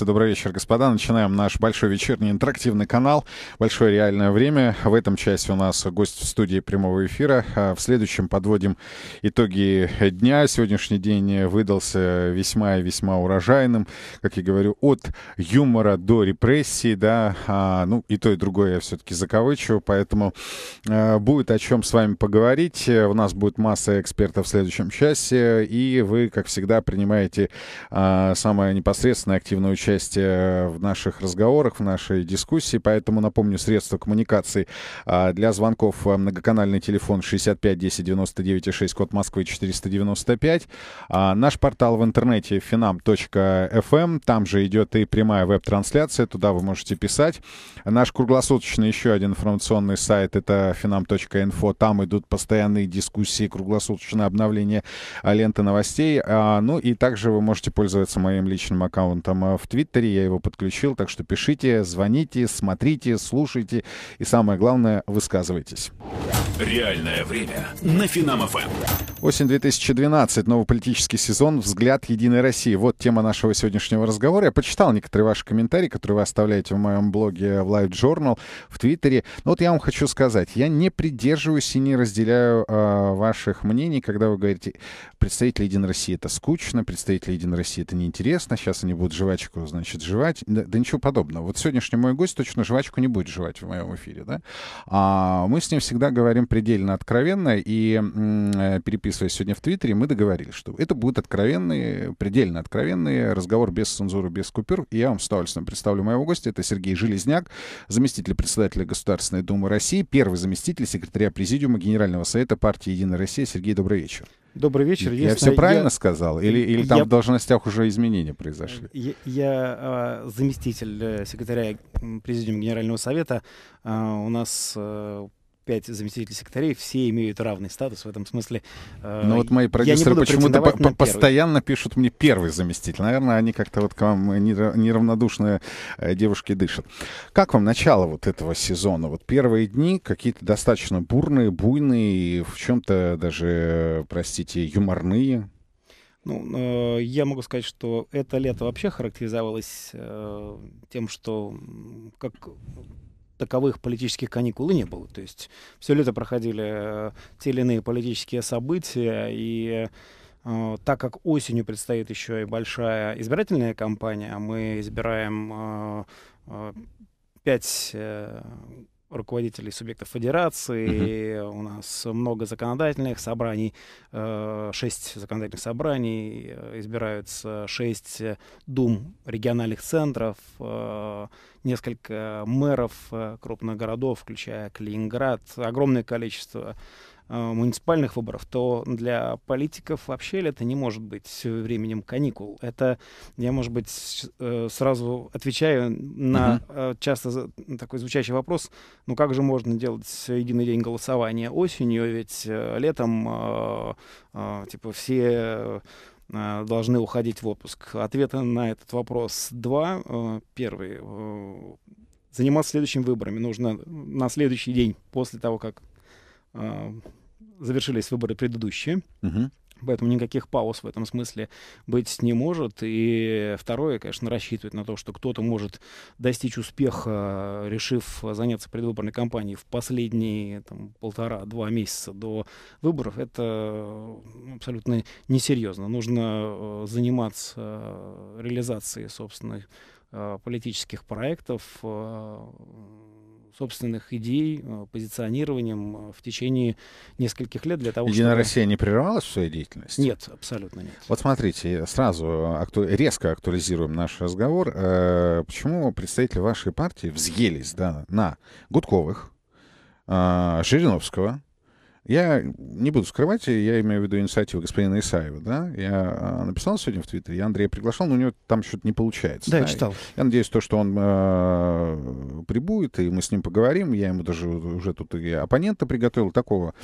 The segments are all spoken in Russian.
Добрый вечер, господа. Начинаем наш большой вечерний интерактивный канал. Большое реальное время. В этом части у нас гость в студии прямого эфира. А в следующем подводим итоги дня. Сегодняшний день выдался весьма и весьма урожайным. Как я говорю, от юмора до репрессий, да, а, ну и то, и другое я все-таки закавычу, поэтому а, будет о чем с вами поговорить. У нас будет масса экспертов в следующем части, и вы, как всегда, принимаете а, самое непосредственное активное участие участие э, в наших разговорах, в нашей дискуссии. Поэтому напомню средства коммуникации а, для звонков э, многоканальный телефон 65 10 99 6, код Москвы 495. А, наш портал в интернете finam.fm. Эм. Там же идет и прямая веб-трансляция. Туда вы можете писать. Наш круглосуточный еще один информационный сайт — это finam.info. Там идут постоянные дискуссии, круглосуточное обновление а, ленты новостей. А, ну и также вы можете пользоваться моим личным аккаунтом а, в Твиттере. Я его подключил, так что пишите, звоните, смотрите, слушайте и самое главное, высказывайтесь. Реальное время на финам.ФМ. Эм. Осень 2012, новый политический сезон, взгляд Единой России. Вот тема нашего сегодняшнего разговора. Я почитал некоторые ваши комментарии, которые вы оставляете в моем блоге Life Journal в Твиттере. Но вот я вам хочу сказать, я не придерживаюсь и не разделяю э, ваших мнений, когда вы говорите, представители Единой России это скучно, представители Единой России это неинтересно, сейчас они будут жвачку, значит, жевать. Да, да ничего подобного. Вот сегодняшний мой гость точно жвачку не будет жевать в моем эфире, да? А мы с ним всегда говорим предельно откровенно, и э, переписываясь сегодня в Твиттере, мы договорились, что это будет откровенный, предельно откровенный разговор без цензуры, без купюр. И я вам с удовольствием представлю моего гостя. Это Сергей Железняк, заместитель председателя Государственной Думы России, первый заместитель секретаря Президиума Генерального Совета партии «Единая Россия» Сергей, добрый вечер. Добрый вечер. Я все правильно я... сказал? Или, или там я... в должностях уже изменения произошли? Я, я а, заместитель э, секретаря Президиума Генерального Совета. А, у нас э, пять заместителей секретарей, все имеют равный статус в этом смысле. Э, ну вот мои продюсеры почему-то по -по постоянно пишут мне первый заместитель. Наверное, они как-то вот к вам неравнодушные э, девушки дышат. Как вам начало вот этого сезона? Вот первые дни какие-то достаточно бурные, буйные, в чем-то даже, э, простите, юморные. Ну, я могу сказать, что это лето вообще характеризовалось тем, что как таковых политических каникул и не было. То есть все лето проходили э, те или иные политические события, и э, так как осенью предстоит еще и большая избирательная кампания, мы избираем э, пять руководителей субъектов федерации, угу. у нас много законодательных собраний, э, шесть законодательных собраний, э, избираются шесть дум региональных центров, э, несколько мэров крупных городов, включая Калининград, огромное количество Э, муниципальных выборов, то для политиков вообще лето не может быть временем каникул. Это я, может быть, э, сразу отвечаю на угу. часто такой звучащий вопрос, ну как же можно делать единый день голосования осенью, ведь летом типа все должны уходить в отпуск? Ответы на этот вопрос два. Первый. Заниматься следующими выборами нужно на следующий день после того, как а, завершились выборы предыдущие. Угу. Поэтому никаких пауз в этом смысле быть не может. И второе, конечно, рассчитывать на то, что кто-то может достичь успеха, решив заняться предвыборной кампанией в последние полтора-два месяца до выборов, это ну, абсолютно несерьезно. Нужно э, заниматься реализацией собственных э, политических проектов, э, собственных идей, э, позиционированием э, в течение нескольких лет для того, Единая чтобы... Россия не прерывалась в своей деятельности? Нет, абсолютно нет. Вот смотрите, сразу акту... резко актуализируем наш разговор. Э, почему представители вашей партии взъелись да, на Гудковых, Жириновского, я не буду скрывать, я имею в виду инициативу господина Исаева, да? Я а, написал сегодня в Твиттере, я Андрея приглашал, но у него там что-то не получается. Да, да, я читал. Я надеюсь, то, что он э, прибудет, и мы с ним поговорим. Я ему даже уже тут и оппонента приготовил, такого,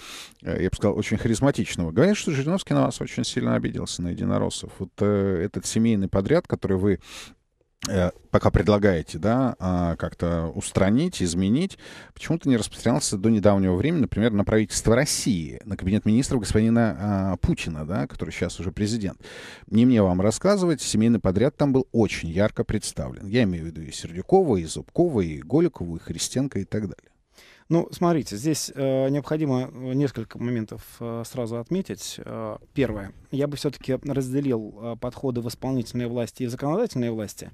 э, я бы сказал, очень харизматичного. Говорят, что Жириновский на вас очень сильно обиделся, на единороссов. Вот э, этот семейный подряд, который вы Э, пока предлагаете, да, а, как-то устранить, изменить, почему-то не распространялся до недавнего времени, например, на правительство России, на кабинет министров господина а, Путина, да, который сейчас уже президент. Не мне вам рассказывать, семейный подряд там был очень ярко представлен. Я имею в виду и Сердюкова, и Зубкова, и Голикова, и Христенко, и так далее. Ну, смотрите, здесь э, необходимо э, несколько моментов э, сразу отметить. Э, первое. Я бы все-таки разделил э, подходы в исполнительной власти и в законодательной власти,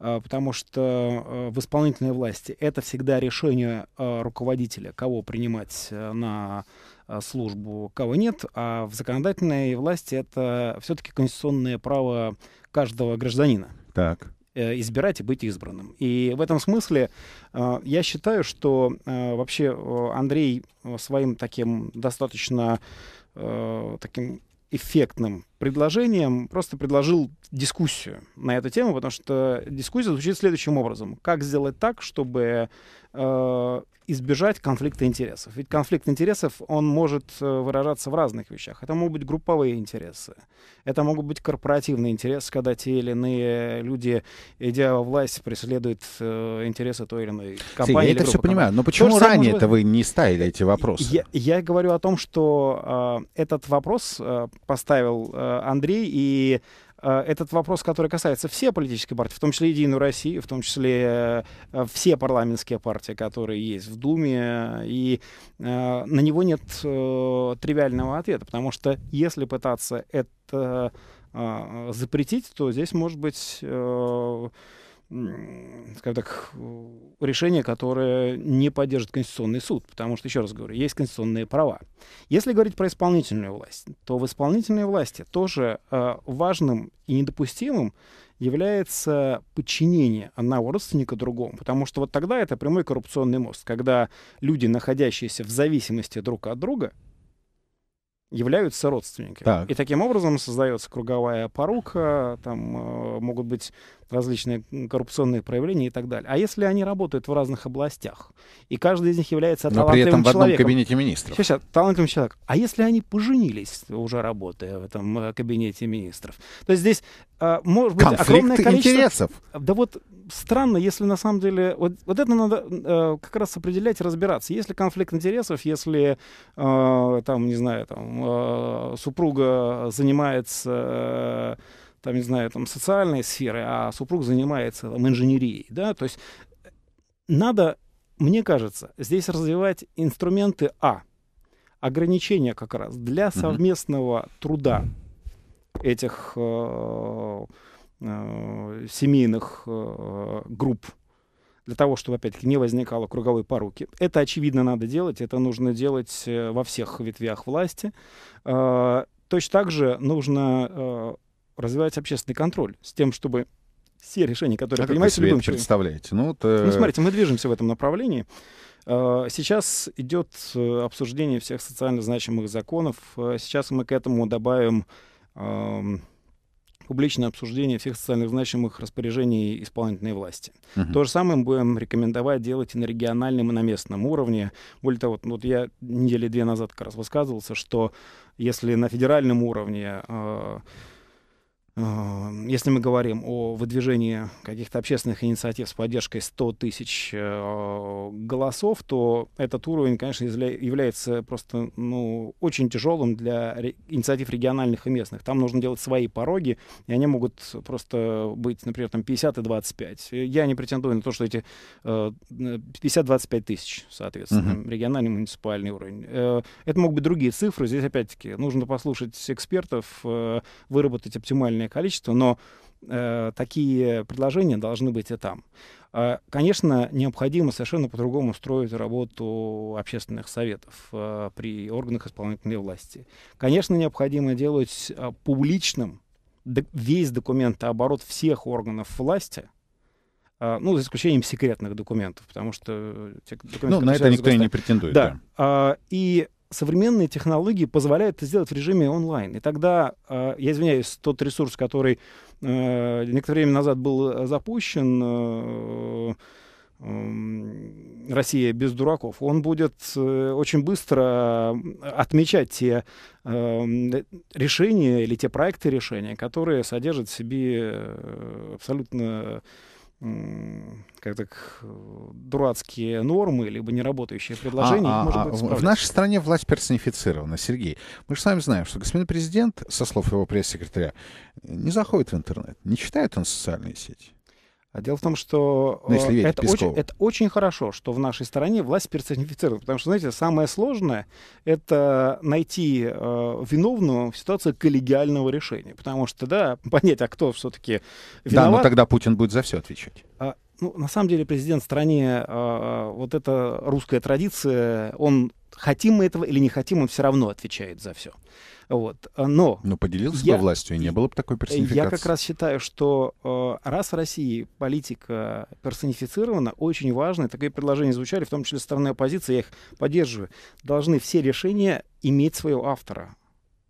э, потому что э, в исполнительной власти это всегда решение э, руководителя, кого принимать э, на э, службу, кого нет, а в законодательной власти это все-таки конституционное право каждого гражданина. Так. Э, избирать и быть избранным. И в этом смысле э, я считаю, что э, вообще Андрей своим таким достаточно таким эффектным предложением просто предложил дискуссию на эту тему, потому что дискуссия звучит следующим образом. Как сделать так, чтобы Э, избежать конфликта интересов. Ведь конфликт интересов, он может э, выражаться в разных вещах. Это могут быть групповые интересы, это могут быть корпоративные интересы, когда те или иные люди, идя во власть, преследуют э, интересы той или иной компании. Я или это все компании. понимаю, но почему ранее это вы не ставили эти вопросы? Я, я говорю о том, что э, этот вопрос э, поставил э, Андрей, и Э, этот вопрос, который касается все политические партии, в том числе Единую Россию, в том числе э, все парламентские партии, которые есть в Думе, и э, на него нет тривиального ответа, потому что если пытаться это запретить, то здесь может быть скажем так, решение, которое не поддержит Конституционный суд, потому что, еще раз говорю, есть конституционные права. Если говорить про исполнительную власть, то в исполнительной власти тоже а, важным и недопустимым является подчинение одного родственника другому, потому что вот тогда это прямой коррупционный мост, когда люди, находящиеся в зависимости друг от друга, являются родственниками. Так. И таким образом создается круговая порука, там э, могут быть различные коррупционные проявления и так далее. А если они работают в разных областях, и каждый из них является Но талантливым человеком... при этом в одном кабинете министров. Сейчас, сейчас, талантливым человеком. А если они поженились, уже работая в этом э, кабинете министров? То есть здесь э, может быть Конфликт огромное количество... интересов. Да вот странно, если на самом деле... Вот, вот это надо э, как раз определять и разбираться. Если конфликт интересов, если, э, там, не знаю, там, э, супруга занимается... Э, там, не знаю, там, социальной сферой, а супруг занимается там, инженерией, да, то есть э, надо, мне кажется, здесь развивать инструменты А, ограничения как раз для совместного труда этих э, Э, семейных э, групп для того, чтобы, опять-таки, не возникало круговой поруки. Это, очевидно, надо делать, это нужно делать э, во всех ветвях власти. точно так же нужно развивать общественный контроль с тем, чтобы все решения, которые а принимаются... Как представляете? Ну, вот, ну, смотрите, мы движемся в этом направлении. Сейчас идет обсуждение всех социально значимых законов. Сейчас мы к этому добавим эм, публичное обсуждение всех социально значимых распоряжений исполнительной власти. Угу. То же самое мы будем рекомендовать делать и на региональном, и на местном уровне. Более того, вот я недели две назад как раз высказывался, что если на федеральном уровне э, Эм, если мы говорим о выдвижении каких-то общественных инициатив с поддержкой 100 тысяч э, голосов, то этот уровень, конечно, является просто ну, очень тяжелым для инициатив региональных и местных. Там нужно делать свои пороги, и они могут просто быть, например, там 50 и 25. Я не претендую на то, что эти 50-25 э, тысяч, соответственно, uh-huh. региональный муниципальный уровень. Э, это могут быть другие цифры. Здесь, опять-таки, нужно послушать экспертов, выработать оптимальные минимальное количество, но э, такие предложения должны быть и там. Э, конечно, необходимо совершенно по-другому строить работу общественных советов э, при органах исполнительной власти. Конечно, необходимо делать э, публичным весь документооборот всех органов власти, э, ну, за исключением секретных документов, потому что... Те документы, ну, на это никто и не претендует. Да. да. Э, и современные технологии позволяют это сделать в режиме онлайн. И тогда, э, я извиняюсь, тот ресурс, который э, некоторое время назад был э, запущен, эм, Россия без дураков, он будет очень быстро отмечать те решения или те проекты решения, которые содержат в себе абсолютно как так, э, дурацкие нормы, либо неработающие предложения, а, их а, может а, В нашей стране власть персонифицирована, Сергей. Мы же сами знаем, что господин президент, со слов его пресс-секретаря, не заходит в интернет, не читает он социальные сети. А Дело в том, что ну, если э, это, очень, это очень хорошо, что в нашей стране власть персонифицирована. Потому что, знаете, самое сложное — это найти э, виновного в ситуации коллегиального решения. Потому что, да, понять, а кто все-таки виноват. Да, но тогда Путин будет за все отвечать. А, ну, на самом деле, президент в стране, э, э, вот эта русская традиция, он, хотим мы этого или не хотим, он все равно отвечает за все. Вот. А, но... Но поделился я, бы властью, и не было бы такой персонификации. Э, я как раз считаю, что э, раз в России политика персонифицирована, очень важно, и такие предложения звучали, в том числе со стороны оппозиции, я их поддерживаю, должны все решения иметь своего автора.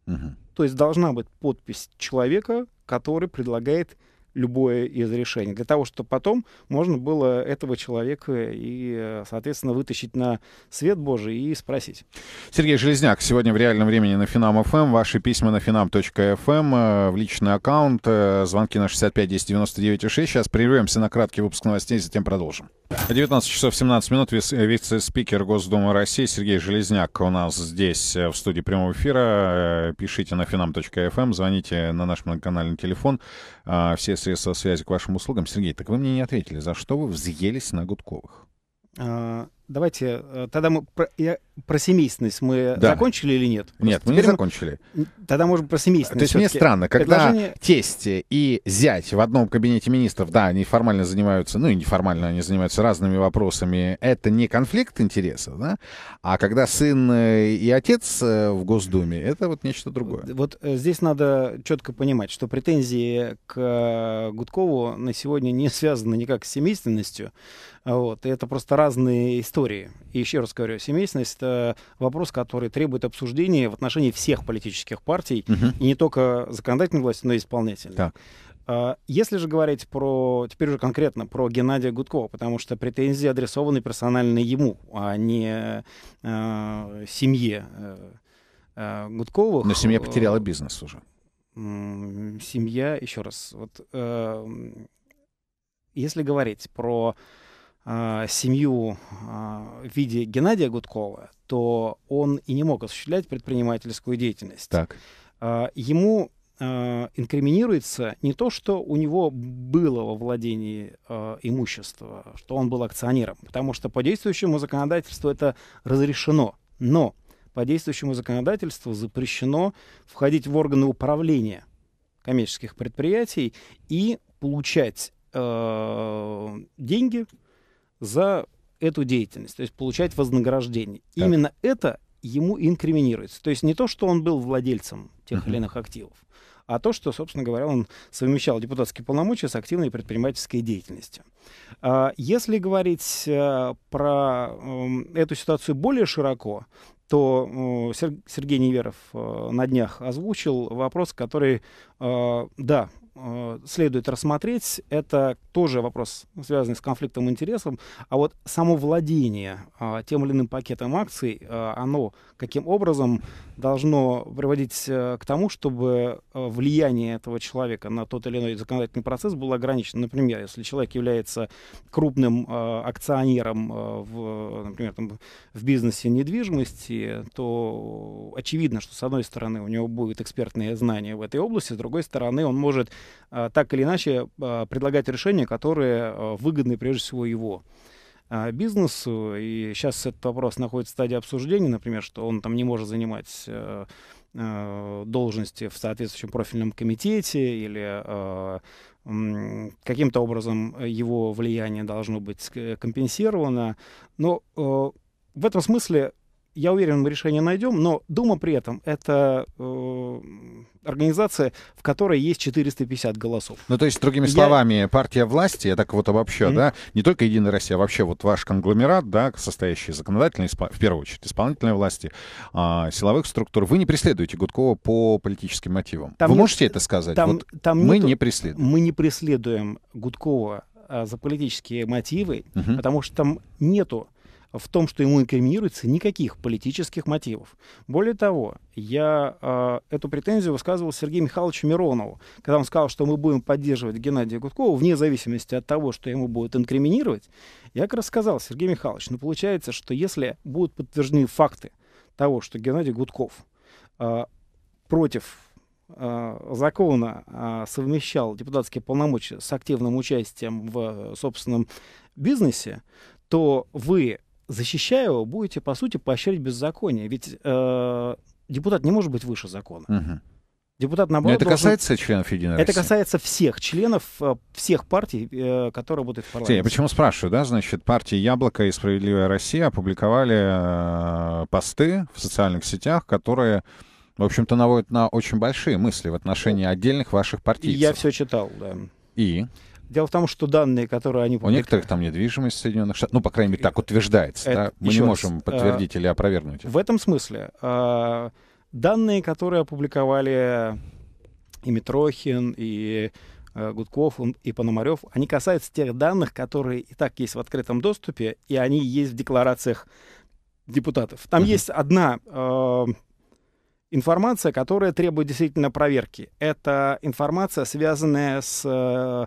Угу. То есть должна быть подпись человека, который предлагает любое из решений, для того, чтобы потом можно было этого человека и, э, соответственно, вытащить на свет Божий и спросить. Сергей Железняк, сегодня в реальном времени на Финам FM. Эм. Ваши письма на finam.fm, эм, э, в личный аккаунт, э, звонки на 65 10 99 6. Сейчас прервемся на краткий выпуск новостей, затем продолжим. 19 часов 17 минут. Вице-спикер Госдумы России Сергей Железняк у нас здесь в студии прямого эфира. Пишите на finam.fm, эм, звоните на наш многоканальный телефон а, все средства связи к вашим услугам. Сергей, так вы мне не ответили, за что вы взъелись на Гудковых? А, давайте, э, тогда мы... Я про семейственность мы да. закончили или нет? нет, мы не закончили. Мы... Тогда, можем про семейственность. То есть мне странно, когда Предложение... тесть и зять в одном кабинете министров, да, они формально занимаются, ну и неформально они занимаются разными вопросами, это не конфликт интересов, да? А когда сын э, и отец э, в Госдуме, это вот нечто другое. Вот э, здесь надо четко понимать, что претензии к Гудкову на сегодня не связаны никак с семейственностью, вот, это просто разные истории. И еще раз говорю, семейственность это вопрос, который требует обсуждения в отношении всех политических партий, угу. и не только законодательной власти, но и исполнительной. Так. А, если же говорить про, теперь уже конкретно, про Геннадия Гудкова, потому что претензии адресованы персонально ему, а не э, семье э, Гудковых. Но семья э, потеряла бизнес уже. Семья, еще раз, вот э, если говорить про а, семью а, в виде Геннадия Гудкова, то он и не мог осуществлять предпринимательскую деятельность. Так. А, ему инкриминируется не то, что у него было во владении э, имущества, что он был акционером, потому что по действующему законодательству это разрешено, но по действующему законодательству запрещено входить в органы управления коммерческих предприятий и получать деньги за эту деятельность, то есть получать вознаграждение. Так. Именно это ему инкриминируется. То есть не то, что он был владельцем тех uh-huh. или иных активов, а то, что, собственно говоря, он совмещал депутатские полномочия с активной предпринимательской деятельностью. А, если говорить э, про эм, эту ситуацию более широко, то э, Сергей Неверов э, на днях озвучил вопрос, который Э, да, э, следует рассмотреть, это тоже вопрос, связанный с конфликтом интересов, а вот само владение э, тем или иным пакетом акций, оно каким образом должно приводить к тому, чтобы влияние этого человека на тот или иной законодательный процесс было ограничено. Например, если человек является крупным акционером в, например, там, в бизнесе недвижимости, то очевидно, что с одной стороны у него будет экспертные знания в этой области, с другой другой стороны, он может э, так или иначе э, предлагать решения, которые э, выгодны прежде всего его бизнесу. И сейчас этот вопрос находится в стадии обсуждения, например, что он там не может занимать должности в соответствующем профильном комитете или каким-то образом его влияние должно быть компенсировано. Но в этом смысле я уверен, мы решение найдем, но Дума при этом это э, организация, в которой есть 450 голосов. Ну, то есть, другими я... словами, партия власти, я так вот обобщу, mm-hmm. да, не только Единая Россия, а вообще вот ваш конгломерат, да, состоящий из законодательной, в первую очередь, исполнительной власти, э, силовых структур, вы не преследуете Гудкова по политическим мотивам. Там вы нет, можете это сказать? Там, вот там мы нету, не преследуем. Мы не преследуем Гудкова а, за политические мотивы, угу. потому что там нету в том, что ему инкриминируется, никаких политических мотивов. Более того, я э, эту претензию высказывал Сергею Михайловичу Миронову, когда он сказал, что мы будем поддерживать Геннадия Гудкова, вне зависимости от того, что ему будут инкриминировать. Я как раз сказал, Сергей Михайлович, ну получается, что если будут подтверждены факты того, что Геннадий Гудков э, против а, закона совмещал депутатские полномочия с активным участием в собственном бизнесе, то вы защищая его, будете, по сути, поощрять беззаконие. Ведь э, депутат не может быть выше закона. Угу. Депутат, наоборот, Но это касается членов Единой Это касается всех членов, э, всех партий, э, которые работают в парламенте. Я почему спрашиваю, да, значит, партии «Яблоко» и «Справедливая Россия» опубликовали э, посты в социальных сетях, которые, в общем-то, наводят на очень большие мысли в отношении отдельных ваших партий. я все читал, да. И? Дело в том, что данные, которые они... У некоторых там недвижимость в Соединенных Штатах, ну, по крайней мере, так утверждается. Это, да? Мы не можем раз, подтвердить э, или опровергнуть. В этом смысле. Э, данные, которые опубликовали и Митрохин, и э, Гудков, и Пономарев, они касаются тех данных, которые и так есть в открытом доступе, и они есть в декларациях депутатов. Там uh есть одна э, информация, которая требует действительно проверки. Это информация, связанная с... Э,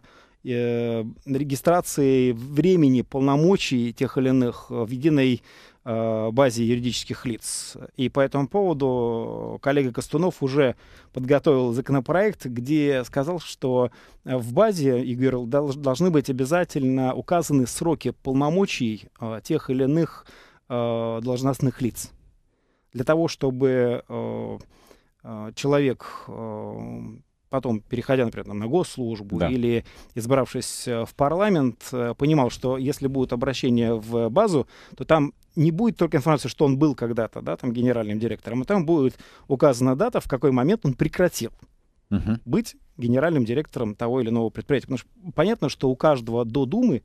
Э, регистрации времени полномочий тех или иных э, в единой э, базе юридических лиц. И по этому поводу коллега Костунов уже подготовил законопроект, где сказал, что в базе и говорил должны быть обязательно указаны сроки полномочий тех или иных должностных лиц. Для того, чтобы человек потом, переходя, например, на госслужбу да. или избравшись э, в парламент, э, понимал, что если будет обращение в базу, то там не будет только информация, что он был когда-то да, там, генеральным директором, а там будет указана дата, в какой момент он прекратил угу. быть генеральным директором того или иного предприятия. Потому что понятно, что у каждого до Думы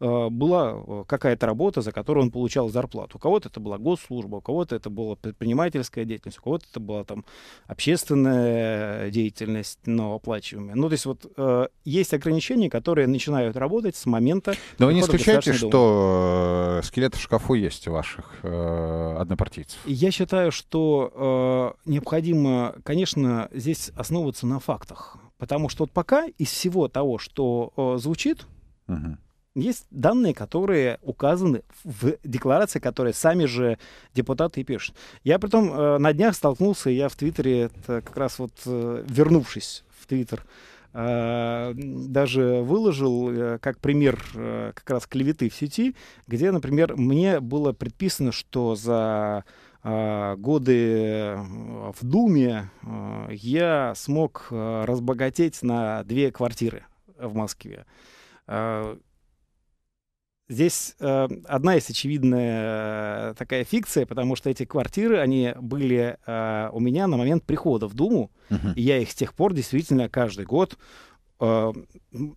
а, была а, какая-то работа, за которую он получал зарплату. У кого-то это была госслужба, у кого-то это была предпринимательская деятельность, у кого-то это была там общественная деятельность, но оплачиваемая. Ну, то есть вот э, есть ограничения, которые начинают работать с момента... Но вы не исключаете, что дом. Э, скелеты в шкафу есть у ваших э, однопартийцев? Я считаю, что э, необходимо, конечно, здесь основываться на фактах. Потому что вот пока из всего того, что э, звучит, uh-huh есть данные, которые указаны в декларации, которые сами же депутаты и пишут. Я притом э, на днях столкнулся, я в Твиттере, это как раз вот э, вернувшись в Твиттер, э, даже выложил э, как пример э, как раз клеветы в сети, где, например, мне было предписано, что за э, годы э, в Думе э, я смог разбогатеть на две квартиры в Москве. Здесь э, одна есть очевидная э, такая фикция, потому что эти квартиры, они были э, у меня на момент прихода в Думу, uh-huh. и я их с тех пор действительно каждый год э,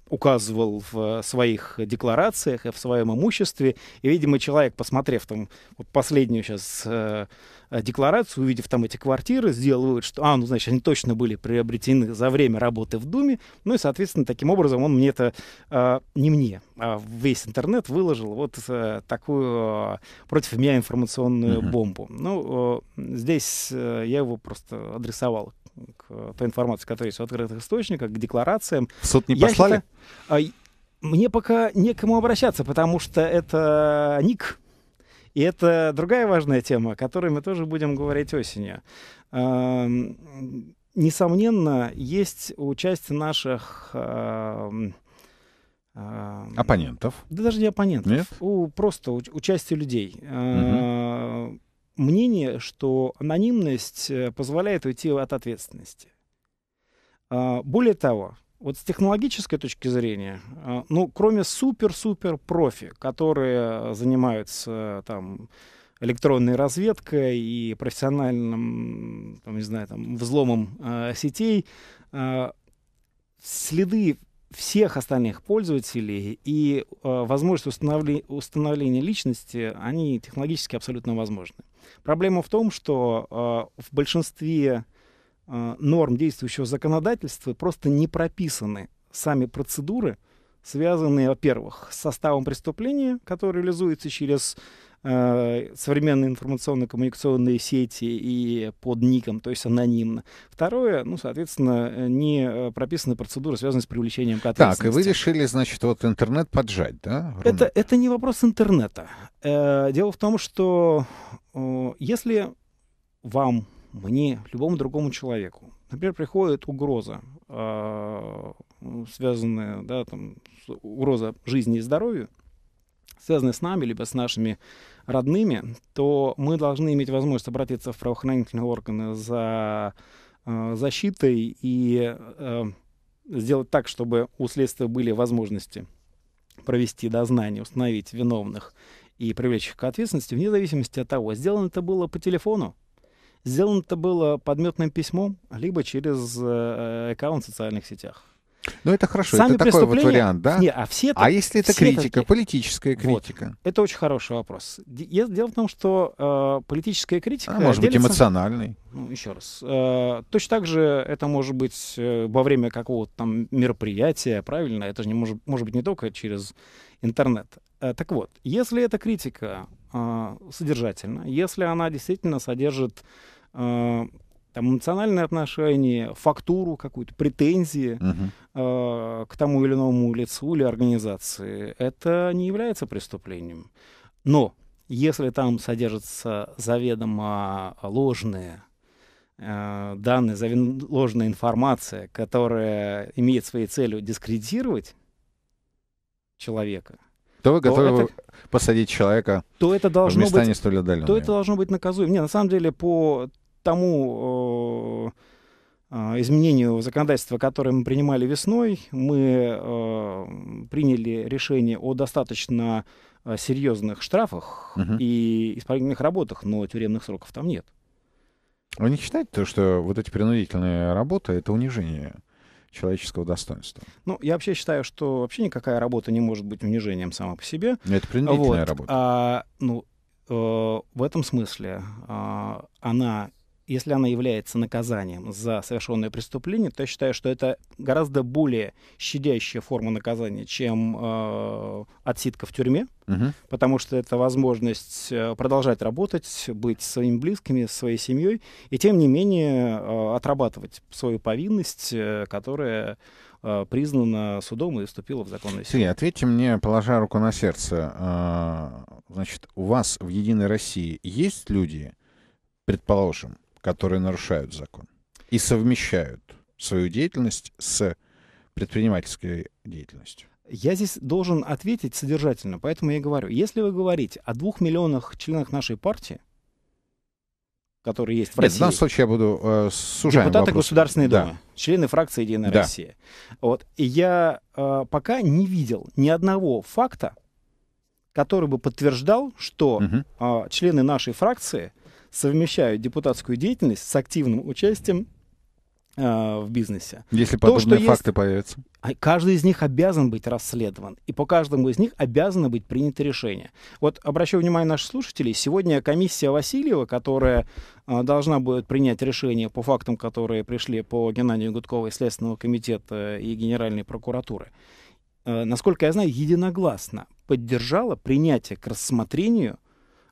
указывал в своих декларациях и в своем имуществе. И, видимо, человек, посмотрев там последнюю сейчас э, Э, декларацию, увидев там эти квартиры, сделал вывод, что, а, ну, значит, они точно были приобретены за время работы в Думе, ну и, соответственно, таким образом он мне это, э, не мне, а весь интернет выложил вот э, такую э, против меня информационную uh-huh. бомбу. Ну, э, здесь э, я его просто адресовал к той информации, которая есть в открытых источниках, к декларациям. В суд не я послали? Считаю, э, мне пока некому обращаться, потому что это э, ник и это другая важная тема, о которой мы тоже будем говорить осенью. Несомненно, есть у части наших оппонентов. Да даже не оппонентов. Нет? У, просто у, у части людей. Угу. Мнение, что анонимность э, позволяет уйти от ответственности. А, более того, вот с технологической точки зрения, э, ну, кроме супер-супер профи, которые занимаются там электронной разведкой и профессиональным, там, не знаю, там, взломом э, сетей, э, следы всех остальных пользователей и э, возможность установли- установления личности, они технологически абсолютно возможны. Проблема в том, что э, в большинстве Э, норм действующего законодательства просто не прописаны сами процедуры, связанные, во-первых, с составом преступления, который реализуется через э, современные информационно-коммуникационные сети и под ником, то есть анонимно. Второе, ну, соответственно, э, не прописаны процедуры, связанные с привлечением к ответственности. Так, и вы решили, значит, вот интернет поджать, да? Это, это не вопрос интернета. дело в том, что если вам мне, любому другому человеку. Например, приходит угроза, а, связанная, да, там, угроза жизни и здоровью, связанная с нами, либо с нашими родными, то мы должны иметь возможность обратиться в правоохранительные органы за а, защитой и а, сделать так, чтобы у следствия были возможности провести дознание, установить виновных и привлечь их к ответственности, вне зависимости от того, сделано это было по телефону, Сделано это было подметным письмом, либо через э, э, аккаунт в социальных сетях. Ну, это хорошо, Сами это такой вот вариант, да? Не, а, все а если это все критика, такие... политическая критика? Вот. Это очень хороший вопрос. Дело в том, что э, политическая критика... А, может делится... быть, эмоциональной. Ну, еще раз. Э, точно так же это может быть э, во время какого-то там мероприятия, правильно? Это же не может, может быть не только через интернет. Э, так вот, если эта критика э, содержательна, если она действительно содержит Э, там, эмоциональные отношения, фактуру какую-то, претензии uh-huh. э, к тому или иному лицу или организации, это не является преступлением. Но если там содержатся заведомо ложные э, данные, заведомо ложная информация, которая имеет своей целью дискредитировать человека, то вы готовы то это, посадить человека то это должно в места быть, не столь отдаленные. То это должно быть наказуемо. Не, на самом деле, по тому э, э, изменению законодательства, которое мы принимали весной, мы э, приняли решение о достаточно серьезных штрафах угу. и исправительных работах, но тюремных сроков там нет. Вы а не считаете то, что вот эти принудительные работы — это унижение человеческого достоинства? Ну, я вообще считаю, что вообще никакая работа не может быть унижением сама по себе. Ну, это принудительная вот. работа. А, ну, э, в этом смысле э, она если она является наказанием за совершенное преступление, то я считаю, что это гораздо более щадящая форма наказания, чем э, отсидка в тюрьме, угу. потому что это возможность э, продолжать работать, быть своими близкими, своей семьей, и тем не менее э, отрабатывать свою повинность, э, которая э, признана судом и вступила в законную силу. Ты, ответьте мне, положа руку на сердце, значит, у вас в «Единой России» есть люди, предположим, которые нарушают закон и совмещают свою деятельность с предпринимательской деятельностью? Я здесь должен ответить содержательно, поэтому я говорю, если вы говорите о двух миллионах членах нашей партии, которые есть в Нет, России. В данном случае я буду э, сужать. Депутаты вопрос. Государственной Думы, члены фракции Единая да. Россия. Вот. И я э, пока не видел ни одного факта, который бы подтверждал, что угу. э, члены нашей фракции совмещают депутатскую деятельность с активным участием а, в бизнесе. Если подобные То, факты есть, появятся. А, каждый из них обязан быть расследован, и по каждому из них обязано быть принято решение. Вот обращу внимание наших слушателей, сегодня комиссия Васильева, которая а, должна будет принять решение по фактам, которые пришли по Геннадию Гудкову и Следственного комитета и Генеральной прокуратуры, а, насколько я знаю, единогласно поддержала принятие к рассмотрению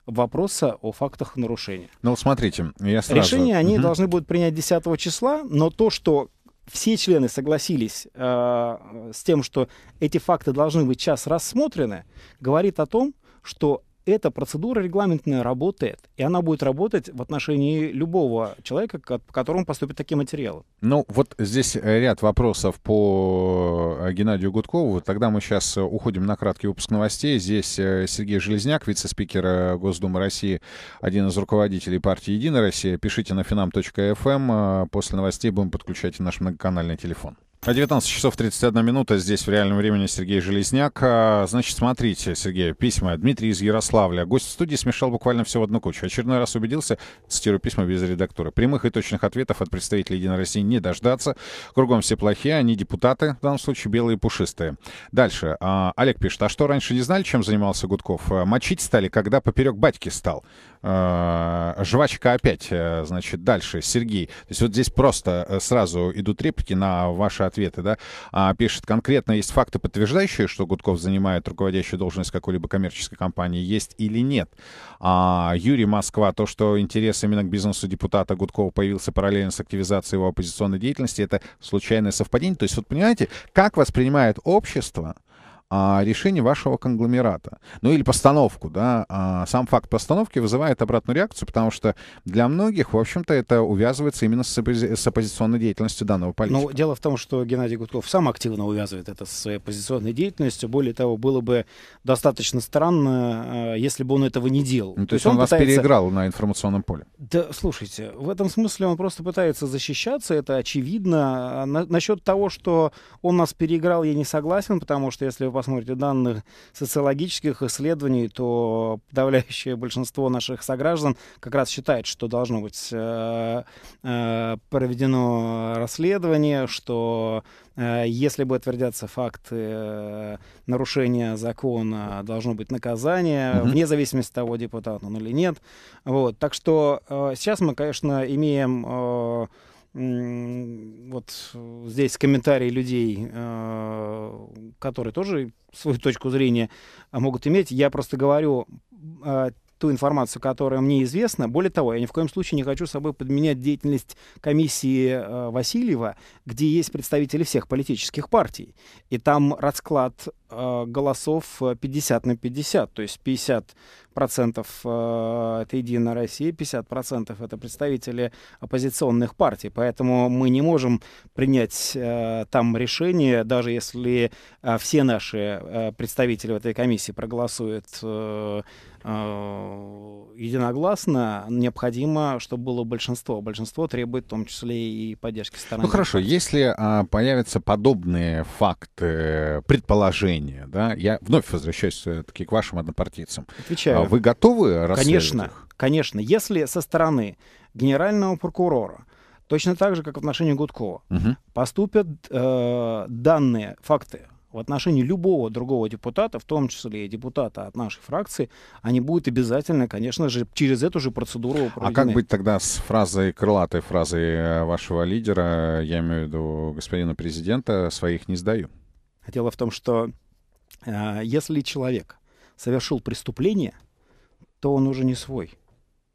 вопроса о фактах нарушения. Ну, смотрите, я сразу... Решение они угу. должны будут принять 10 числа, но то, что все члены согласились э, с тем, что эти факты должны быть сейчас рассмотрены, говорит о том, что эта процедура регламентная работает, и она будет работать в отношении любого человека, к которому поступят такие материалы. Ну, вот здесь э, ряд вопросов по э, Геннадию Гудкову. Тогда мы сейчас э, уходим на краткий выпуск новостей. Здесь Сергей Железняк, вице-спикер Госдумы России, один из руководителей партии «Единая Россия». Пишите на finam.fm. Эм. После новостей будем подключать наш многоканальный телефон. 19 часов 31 минута. Здесь в реальном времени Сергей Железняк. А, значит, смотрите, Сергей, письма. Дмитрий из Ярославля. Гость в студии смешал буквально все в одну кучу. Очередной раз убедился, цитирую письма без редактора. Прямых и точных ответов от представителей Единой России не дождаться. Кругом все плохие, они депутаты, в данном случае белые и пушистые. Дальше. А, Олег пишет. А что, раньше не знали, чем занимался Гудков? Мочить стали, когда поперек батьки стал. А, жвачка опять, э, значит, дальше. Сергей, то есть вот здесь просто э, сразу идут реплики на ваши ответы, да? А, пишет, конкретно есть факты, подтверждающие, что Гудков занимает руководящую должность какой-либо коммерческой компании, есть или нет? А, Юрий Москва, то, что интерес именно к бизнесу депутата Гудкова появился параллельно с активизацией его оппозиционной деятельности, это случайное совпадение? То есть вот понимаете, как воспринимает общество, а, решение вашего конгломерата. Ну или постановку, да. А, сам факт постановки вызывает обратную реакцию, потому что для многих, в общем-то, это увязывается именно с, оппозиционной деятельностью данного политика. Ну, дело в том, что Геннадий Гудков сам активно увязывает это с своей оппозиционной деятельностью. Более того, было бы достаточно странно, а, если бы он этого не делал. Ну, то, то есть он, он вас пытается... переиграл на информационном поле. Да, слушайте, в этом смысле он просто пытается защищаться, это очевидно. На- насчет того, что он нас переиграл, я не согласен, потому что если вы посмотрите данных социологических исследований, то подавляющее большинство наших сограждан как раз считает, что должно быть э, э, проведено расследование, что э, если бы отвердятся факты нарушения закона, должно быть наказание, угу. вне зависимости от того, депутат он или нет. Вот. Так что сейчас мы, конечно, имеем вот здесь комментарии людей, э, которые тоже свою точку зрения могут иметь. Я просто говорю э, ту информацию, которая мне известна. Более того, я ни в коем случае не хочу собой подменять деятельность комиссии э, Васильева, где есть представители всех политических партий. И там расклад э, голосов 50 э, на 50, то есть 50 50% это «Единая Россия», 50% это представители оппозиционных партий. Поэтому мы не можем принять э, там решение, даже если э, все наши э, представители в этой комиссии проголосуют единогласно, необходимо, чтобы было большинство. Большинство требует в том числе и поддержки стороны. Ну хорошо, если а, появятся подобные факты, предположения, да, я вновь возвращаюсь к вашим однопартийцам. Отвечаю. А вы готовы расследовать? Конечно, их? конечно. Если со стороны генерального прокурора, точно так же, как в отношении Гудкова, угу. поступят э, данные, факты в отношении любого другого депутата, в том числе и депутата от нашей фракции, они будут обязательно, конечно же, через эту же процедуру проведены. А как быть тогда с фразой, крылатой фразой э, вашего лидера, я имею в виду господина президента, своих не сдаю? А дело в том, что э, если человек совершил преступление, то он уже не свой.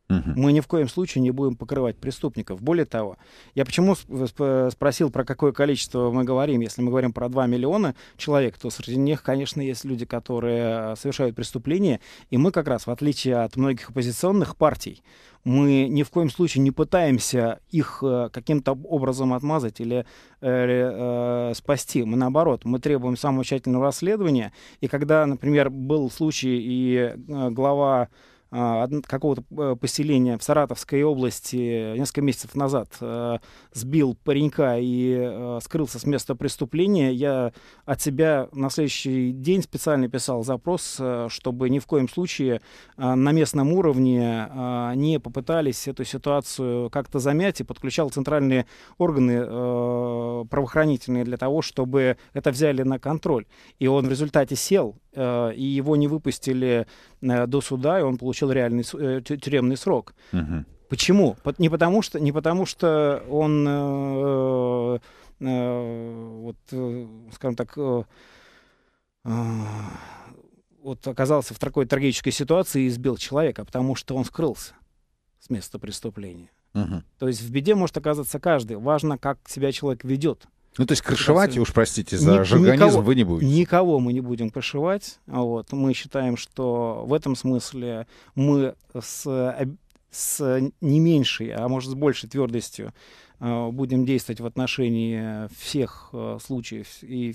Угу. Мы ни в коем случае не будем покрывать преступников. Более того, я почему сп спросил, про какое количество мы говорим. Если мы говорим про 2 миллиона человек, то среди них, конечно, есть люди, которые а, совершают преступления. И мы как раз, в отличие от многих оппозиционных партий, мы ни в коем случае не пытаемся их э, каким-то образом отмазать или э, э, спасти. Мы наоборот, мы требуем самого тщательного расследования. И когда, например, был случай и э, глава а, какого-то э, поселения в Саратовской области несколько месяцев назад э, сбил паренька и э, скрылся с места преступления, я от себя на следующий день специально писал запрос, чтобы ни в коем случае на местном уровне не попытались эту ситуацию как-то замять и подключал центральные органы правоохранительные для того, чтобы это взяли на контроль. И он в результате сел, Э, и его не выпустили э, до суда, и он получил реальный э, тюремный срок. Угу. Почему? Не потому что, не потому что он, вот, скажем так, вот оказался в такой трагической ситуации и избил человека, потому что он скрылся с места преступления. Угу. То есть в беде может оказаться каждый. Важно, как себя человек ведет. Ну, то есть крышевать, уж простите за Ни- жаргонизм, никого, вы не будете? Никого мы не будем крышевать. Вот. Мы считаем, что в этом смысле мы с, с не меньшей, а может, с большей твердостью э, будем действовать в отношении всех э, случаев и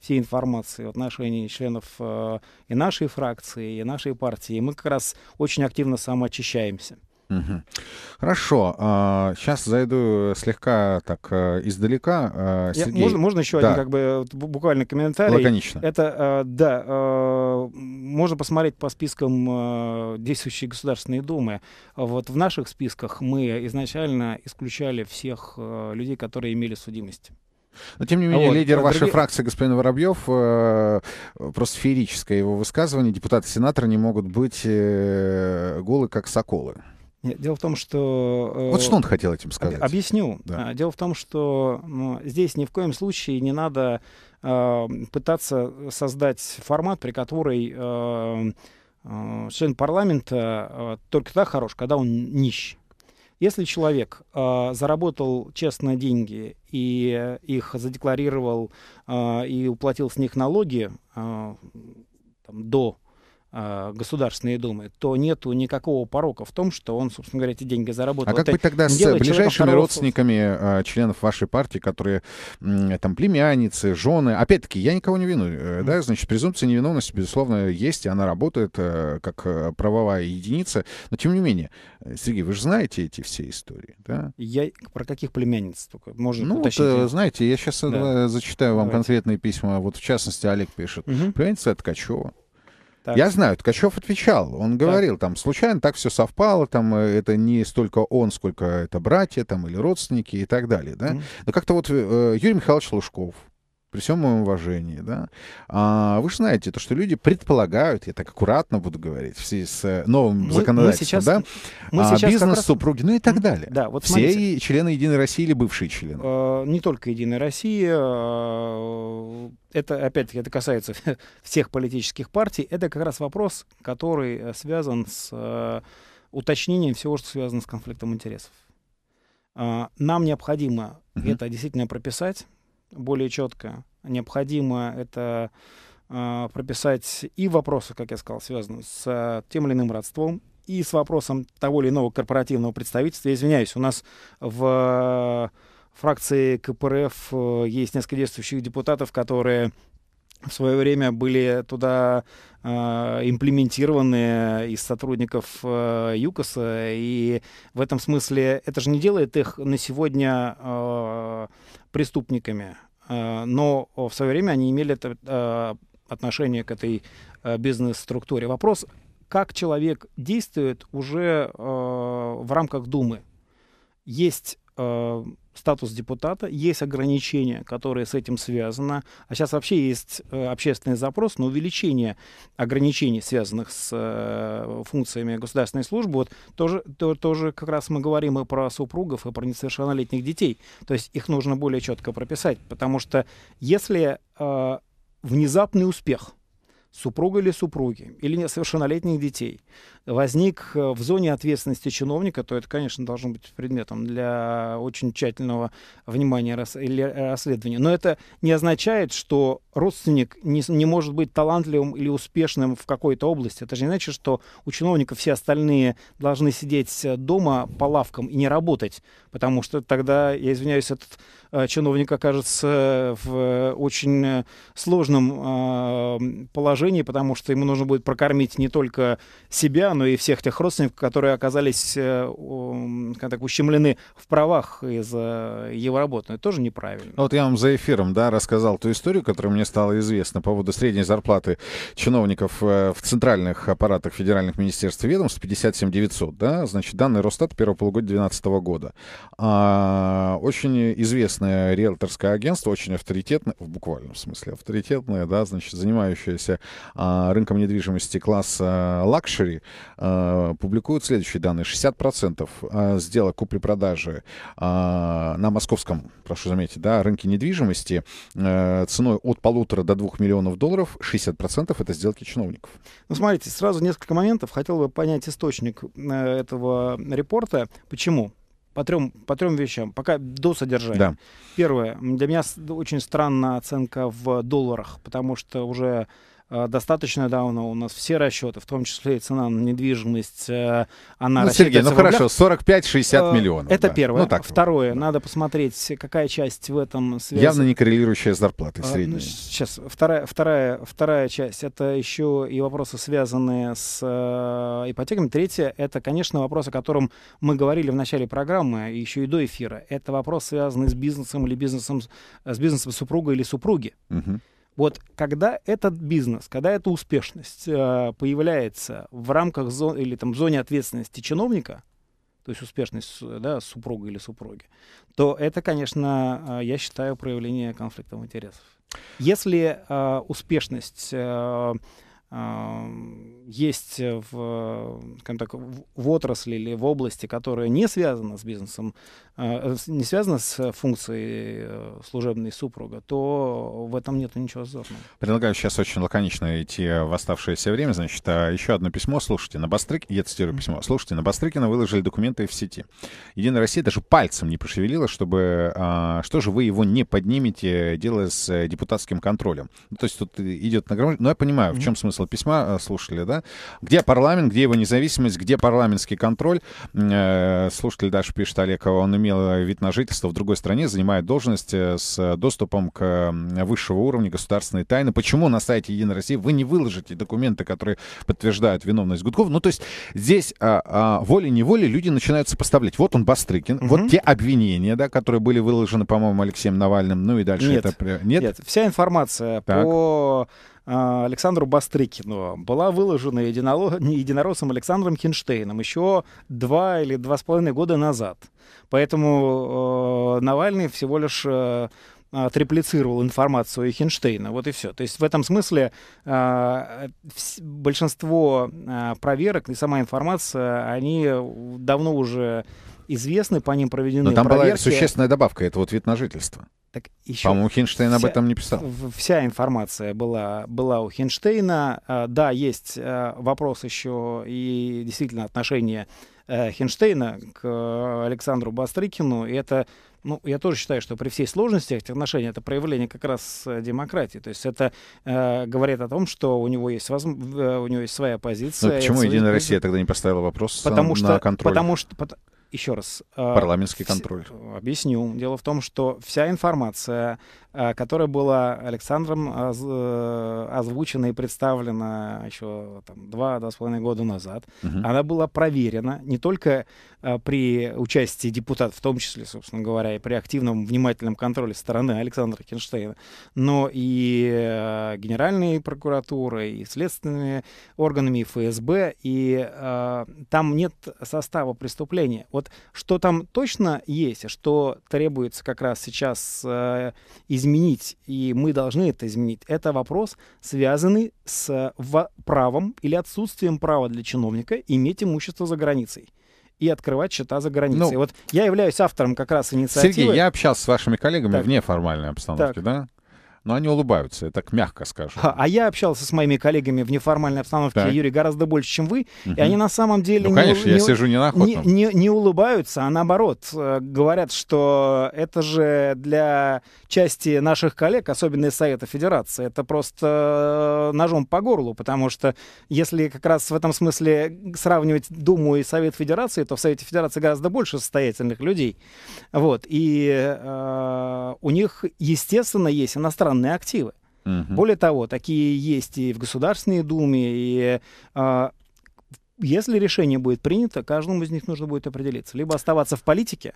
всей информации в отношении членов э, и нашей фракции, и нашей партии. Мы как раз очень активно самоочищаемся. Хорошо. Сейчас а, зайду слегка так э, издалека. Э, Сергей. можно, можно еще да. один как бы э, буквально комментарий? Лаконично. Это, да, можно посмотреть по спискам действующей Государственной Думы. Вот в наших списках мы изначально исключали всех людей, которые имели судимость. Но тем не менее, вот. лидер а вашей другие... фракции, господин Воробьев, э, просто феерическое его высказывание. Депутаты-сенаторы не могут быть э, голы, как соколы. Нет, дело в том, что... Э, вот что он хотел этим сказать? Объясню. Да. Э, дело в том, что ну, здесь ни в коем случае не надо э, пытаться создать формат, при который э, эм, э, член парламента э, только так хорош, когда он нищ. Если человек э, заработал честно деньги и их задекларировал э, и уплатил с них налоги э, там, до а, Государственной Думы, то нету никакого порока в том, что он, собственно говоря, эти деньги заработал. А как Опять, быть тогда с ближайшими родственниками э, членов вашей партии, которые там племянницы, жены? Опять-таки, я никого не вину, э, да, значит, презумпция невиновности, безусловно, есть, и она работает э, как э, правовая единица, но тем не менее, Сергей, вы же знаете эти все истории, да? Я про каких племянниц только? Можно ну, вот, знаете, я сейчас да. зачитаю вам Давайте. конкретные письма, вот в частности, Олег пишет, угу. племянница Ткачева, так. Я знаю, Ткачев отвечал. Он говорил, так. там, случайно так все совпало, там, э, это не столько он, сколько это братья, там, или родственники и так далее, да. Mm. Но как-то вот э, Юрий Михайлович Лужков, при всем моем уважении, да. А, вы же знаете, то, что люди предполагают, я так аккуратно буду говорить, в связи с э, новым мы, законодательством, мы сейчас, да, мы а, бизнес, раз... супруги, ну и так далее. Да, вот Все смотрите. члены Единой России или бывшие члены? Э, не только Единая Россия, а, это, опять-таки, это касается всех политических партий, это как раз вопрос, который э, связан с уточнением всего, что связано с конфликтом интересов. А, нам необходимо угу. это действительно прописать, более четко. Необходимо это э, прописать и вопросы, как я сказал, связанные с э, тем или иным родством, и с вопросом того или иного корпоративного представительства. Я извиняюсь, у нас в э, фракции КПРФ э, есть несколько действующих депутатов, которые в свое время были туда э, имплементированы из сотрудников э, ЮКОСа, и в этом смысле это же не делает их на сегодня э, преступниками, э, но в свое время они имели это, э, отношение к этой э, бизнес-структуре. Вопрос, как человек действует уже в рамках Думы. Есть статус депутата, есть ограничения, которые с этим связаны. А сейчас вообще есть э, общественный запрос на увеличение ограничений, связанных с э, функциями государственной службы. Вот тоже, то, тоже как раз мы говорим и про супругов, и про несовершеннолетних детей. То есть их нужно более четко прописать, потому что если э, внезапный успех – супруга или супруги, или несовершеннолетних детей, возник э, в зоне ответственности чиновника, то это, конечно, должно быть предметом для очень тщательного внимания или э, расследования. Но это не означает, что родственник не, не может быть талантливым или успешным в какой-то области. Это же не значит, что у чиновников все остальные должны сидеть э, дома по лавкам и не работать, потому что тогда, я извиняюсь, этот чиновник окажется в очень сложном положении положении, потому что ему нужно будет прокормить не только себя, но и всех тех родственников, которые оказались э, так, ущемлены в правах из-за его работы. Это тоже неправильно. Ну, вот я вам за эфиром да, рассказал ту историю, которая мне стала известна по поводу средней зарплаты чиновников э, в центральных аппаратах федеральных министерств и ведомств 57 900. Да? Значит, данный Росстат первого полугодия 2012 года. А, очень известное риэлторское агентство, очень авторитетное, в буквальном смысле авторитетное, да, значит, занимающееся а, рынком недвижимости класса э, лакшери, э, публикуют следующие данные. 60% э, сделок купли-продажи на московском, прошу заметить, да, рынке недвижимости ценой от полутора до двух миллионов долларов, 60% это сделки чиновников. Ну, смотрите, сразу несколько моментов. Хотел бы понять источник этого репорта. Почему? по трем, по трем вещам, пока до содержания. Да. Первое, для меня очень странная оценка в долларах, потому что уже а, достаточно давно. У нас все расчеты, в том числе и цена на недвижимость, э, она ну, Сергей, ну хорошо, 45-60 э, миллионов. Это да. первое. Ну, так, Второе, да. надо посмотреть, какая часть в этом связи. Явно не коррелирующая с зарплатой а, ну, средняя. Сейчас, вторая, вторая, вторая часть, это еще и вопросы, связанные с э, ипотеками. Третье, это, конечно, вопрос, о котором мы говорили в начале программы, еще и до эфира. Это вопрос, связанный с бизнесом или бизнесом, с бизнесом супруга или супруги. Угу. Вот когда этот бизнес, когда эта успешность э, появляется в рамках зон, или там, в зоне ответственности чиновника, то есть успешность да, супруга или супруги, то это, конечно, э, я считаю проявление конфликта интересов. Если э, успешность э, э, есть в, так, в, в отрасли или в области, которая не связана с бизнесом, а, не связано с функцией э, служебной супруга, то в этом нет ничего зазорного. Предлагаю сейчас очень лаконично идти в оставшееся время. Значит, а, еще одно письмо. Слушайте, на Бастрык... Я цитирую письмо. Слушайте, на Бастрыкина выложили документы в сети. Единая Россия даже пальцем не пошевелила, чтобы... А, что же вы его не поднимете, делая с э, депутатским контролем? Ну, то есть тут идет нагромождение. Ну, я понимаю, в чем смысл письма, э, слушали, да? Где парламент, где его независимость, где парламентский контроль? Слушатель даже пишет Олег, он имела вид на жительство в другой стране, занимает должность э, с э, доступом к высшего уровня государственной тайны. Почему на сайте Единой России вы не выложите документы, которые подтверждают виновность Гудков Ну, то есть здесь а, а, волей-неволей люди начинают сопоставлять. Вот он, Бастрыкин, угу. вот те обвинения, да, которые были выложены, по-моему, Алексеем Навальным, ну и дальше нет, это... Нет? Нет, вся информация так. по а, Александру Бастрыкину была выложена единороссом Александром Хинштейном еще два или два с половиной года назад. Поэтому э, Навальный всего лишь э, триплицировал информацию Хинштейна. Вот и все. То есть в этом смысле э, большинство э, проверок и сама информация, они давно уже известны, по ним проведены Но там проверки. была существенная добавка, это вот вид на жительство. Так еще По-моему, Хинштейн вся, об этом не писал. Вся информация была, была у Хинштейна. А, да, есть э, вопрос еще и действительно отношение э, Хинштейна к э, Александру Бастрыкину. И это, ну, я тоже считаю, что при всей сложности этих отношений это проявление как раз демократии. То есть это э, говорит о том, что у него есть, воз... у него есть своя позиция. Но почему Единая Россия позиция? тогда не поставила вопрос потому что, на контроль? Потому что, еще раз... Э, Парламентский контроль. Объясню. Дело в том, что вся информация, Э, которое было Александром э, э, озвучено и представлено еще два, два с половиной года назад. Угу. Она была проверена не только при участии депутатов, в том числе, собственно говоря, и при активном внимательном контроле стороны Александра Кинштейна, но и Генеральной прокуратуры, и следственными органами, и ФСБ, и э, там нет состава преступления. Вот что там точно есть, а что требуется как раз сейчас э, из изменить, и мы должны это изменить. Это вопрос, связанный с э, правом или отсутствием права для чиновника иметь имущество за границей и открывать счета за границей. Ну, вот я являюсь автором как раз инициативы. Сергей, я общался с вашими коллегами так. вне формальной обстановки, так. да? но они улыбаются, это так мягко скажу. А, а я общался с моими коллегами в неформальной обстановке, так. Юрий, гораздо больше, чем вы, угу. и они на самом деле... Ну, конечно, не, я не, сижу не на не, не, не улыбаются, а наоборот, э, говорят, что это же для части наших коллег, особенно из Совета Федерации, это просто э, ножом по горлу, потому что если как раз в этом смысле сравнивать Думу и Совет Федерации, то в Совете Федерации гораздо больше состоятельных людей. Вот. И э, у них, естественно, есть иностранные иностранные активы. Угу. Более того, такие есть и в Государственной Думе, и а, если решение будет принято, каждому из них нужно будет определиться. Либо оставаться в политике,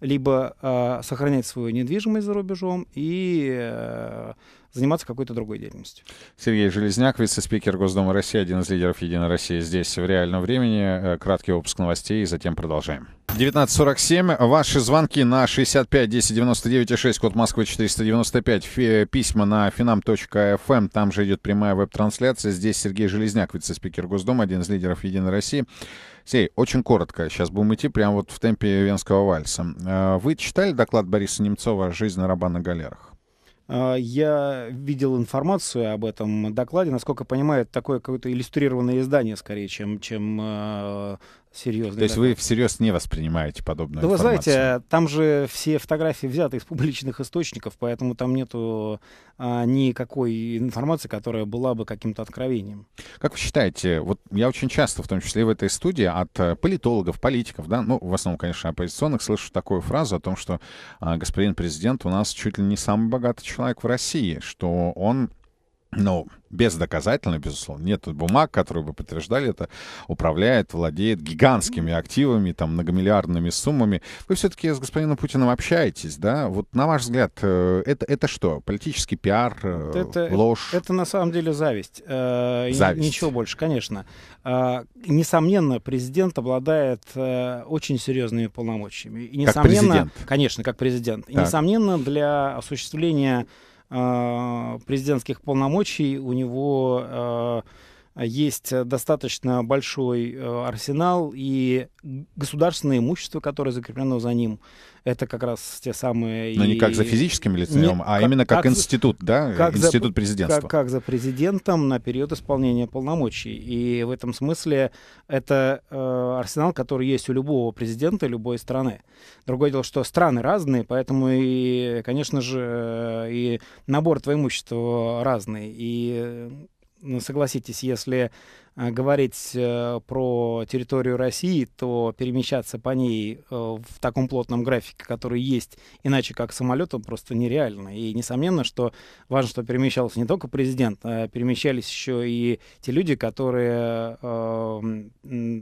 либо э, сохранять свою недвижимость за рубежом и э, заниматься какой-то другой деятельностью. Сергей Железняк, вице-спикер Госдумы России, один из лидеров «Единой России» здесь в реальном времени. Э, краткий выпуск новостей, и затем продолжаем. 19.47. Ваши звонки на 65 10 99 6, код Москвы 495. Э, письма на finam.fm. Эм. Там же идет прямая веб-трансляция. Здесь Сергей Железняк, вице-спикер Госдумы, один из лидеров «Единой России». Сей, очень коротко, сейчас будем идти прямо вот в темпе венского вальса. Э, вы читали доклад Бориса Немцова «Жизнь раба на галерах? Э, я видел информацию об этом докладе. Насколько понимаю, это такое какое-то иллюстрированное издание, скорее, чем, чем э, серьезный. То есть вы всерьез не воспринимаете подобную да информацию? Да вы знаете, там же все фотографии взяты из публичных источников, поэтому там нету а, никакой информации, которая была бы каким-то откровением. Как вы считаете, вот я очень часто, в том числе и в этой студии, от э, политологов, политиков, да, ну, в основном, конечно, оппозиционных, слышу такую фразу о том, что а, господин президент у нас чуть ли не самый богатый человек в России, что он ну, бездоказательно, безусловно, нет бумаг, которые бы подтверждали это, управляет, владеет гигантскими активами, там, многомиллиардными суммами. Вы все-таки с господином Путиным общаетесь, да? Вот на ваш взгляд, э, это, это что? Политический пиар, э, это, э, ложь? Это, это на самом деле зависть. Зависть. Ничего больше, конечно. Несомненно, президент обладает очень серьезными полномочиями. И несомненно, как президент. Конечно, как президент. И, несомненно, для осуществления Э, президентских полномочий у него э, есть достаточно большой э, арсенал и государственное имущество, которое закреплено за ним, это как раз те самые... Но и... не как за физическим лицом, не, а как, именно как, как институт, да? Как институт за, президентства. Как, как за президентом на период исполнения полномочий. И в этом смысле это э, арсенал, который есть у любого президента любой страны. Другое дело, что страны разные, поэтому и, конечно же, э, и набор твоего имущества разный. И э, ну, согласитесь, если э, говорить э, про территорию России, то перемещаться по ней э, в таком плотном графике, который есть, иначе как самолетом, просто нереально. И несомненно, что важно, что перемещался не только президент, а перемещались еще и те люди, которые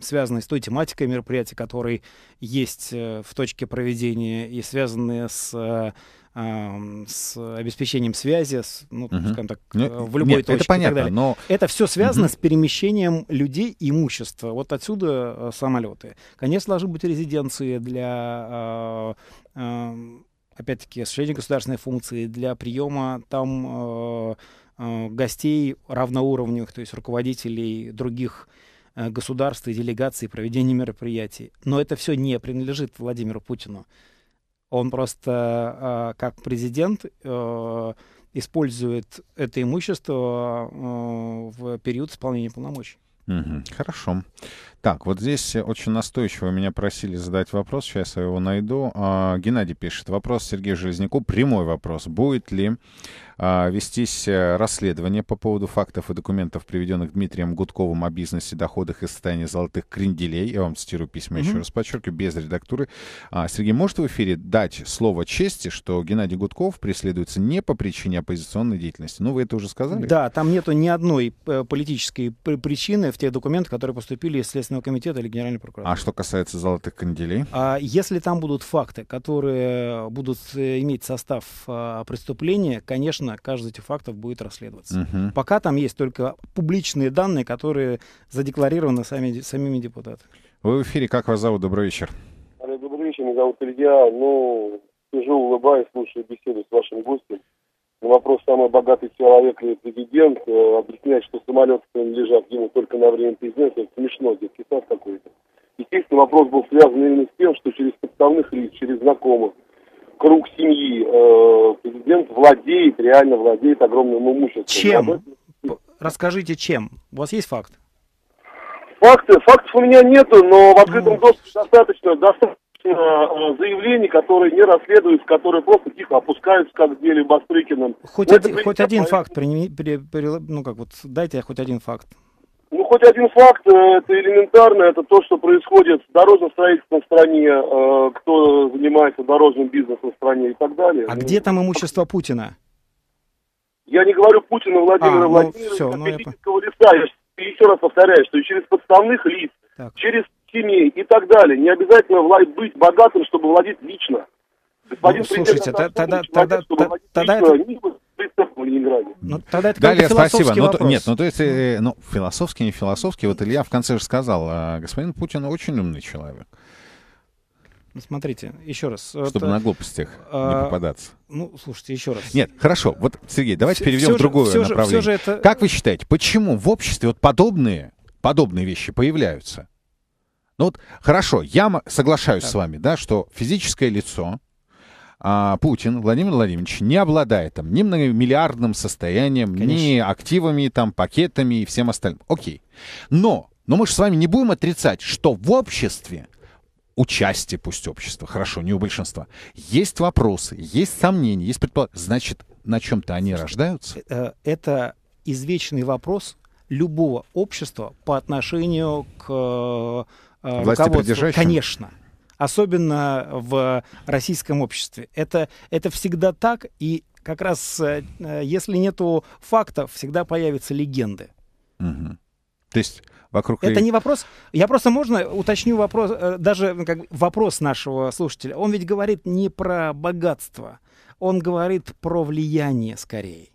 связаны с той тематикой мероприятия, который есть в точке проведения и связаны с с обеспечением связи, с, ну, угу. скажем так, ну, э, в любой нет, точке. Это понятно, и так далее. но... Это все связано угу. с перемещением людей и имущества. Вот отсюда э, самолеты. Конечно, должны быть резиденции для... А, опять-таки, осуществление государственной функции для приема там э, гостей равноуровневых, то есть руководителей других государств и делегаций проведения мероприятий. Но это все не принадлежит Владимиру Путину. Он просто а, как президент э, использует это имущество э, в период исполнения полномочий. Угу. Хорошо. Так, вот здесь очень настойчиво меня просили задать вопрос, сейчас я его найду. А, Геннадий пишет, вопрос Сергею Железняку, прямой вопрос. Будет ли а, вестись э, расследование по поводу фактов и документов, приведенных Дмитрием Гудковым о бизнесе, доходах и состоянии золотых кренделей. Я вам цитирую письма mm-hmm. еще раз подчеркиваю, без редактуры. А, Сергей, может в эфире дать слово чести, что Геннадий Гудков преследуется не по причине оппозиционной деятельности? Ну, вы это уже сказали. Да, там нету ни одной э, политической причины в тех документах, которые поступили из Следственного Следственного комитета или Генеральной прокуратуры. А что касается золотых канделей? А, если там будут факты, которые будут э, иметь состав а, преступления, конечно, каждый из этих фактов будет расследоваться. Угу. Пока там есть только публичные данные, которые задекларированы сами, самими депутатами. Вы в эфире, как вас зовут? Добрый вечер. Добрый вечер, меня зовут Илья. Ну, сижу, улыбаюсь, слушаю беседу с вашим гостем. На ну, вопрос, самый богатый человек или президент, э, объясняет, что самолеты принадлежат ему только на время президента, это смешно, детский сад какой-то. Естественно, вопрос был связан именно с тем, что через подставных лиц, через знакомых, круг семьи э, президент владеет, реально владеет огромным имуществом. Чем? Расскажите, чем? У вас есть факт? Факты? Фактов у меня нету, но в открытом ну. доступе достаточно, достаточно э, э заявлений, которые не расследуются, которые просто тихо опускаются, как в деле Бастрыкиным. Хоть, Но ну, один, хоть один факт, при, при, при, ну как вот, дайте хоть один факт. Ну, хоть один факт, э, это элементарно, это то, что происходит с дорожным строительством в стране, э, кто занимается дорожным бизнесом в стране и так далее. А ну, где там имущество Путина? Я не говорю Путина Владимира а, Владимировича, ну, Владимировича, все, ну, я... лица. Я еще раз повторяю, что через подставных лиц, так. через семей и так далее. Не обязательно быть богатым, чтобы владеть лично. Господин ну, слушайте, тогда, тогда, тогда, тогда Ну, тогда это Далее, спасибо. Ну, вопрос. нет, ну то есть, ну. э, ну, философский, не философский. Вот Илья в конце же сказал, а господин Путин очень умный человек. Ну, смотрите, еще раз. Чтобы это, на глупостях а, не попадаться. Ну, слушайте, еще раз. Нет, хорошо. Вот, Сергей, давайте все, переведем все в другое все направление. все же это... Как вы считаете, почему в обществе вот подобные, подобные вещи появляются? Ну вот хорошо, я соглашаюсь так. с вами, да, что физическое лицо а, Путин Владимир Владимирович не обладает там ни многомиллиардным состоянием, Конечно. ни активами, там, пакетами и всем остальным. Окей. Но, но мы же с вами не будем отрицать, что в обществе участие, пусть общества, хорошо, не у большинства. Есть вопросы, есть сомнения, есть предположения. Значит, на чем-то они рождаются? Э, это извечный вопрос любого общества по отношению к э, Э, руководству. Конечно. Особенно в российском обществе. Это, это всегда так, и как раз э, э, если нету фактов, всегда появятся легенды. Угу. То есть вокруг... Это не вопрос. Я просто можно уточню вопрос, даже ну, как вопрос нашего слушателя. Он ведь говорит не про богатство, он говорит про влияние скорее.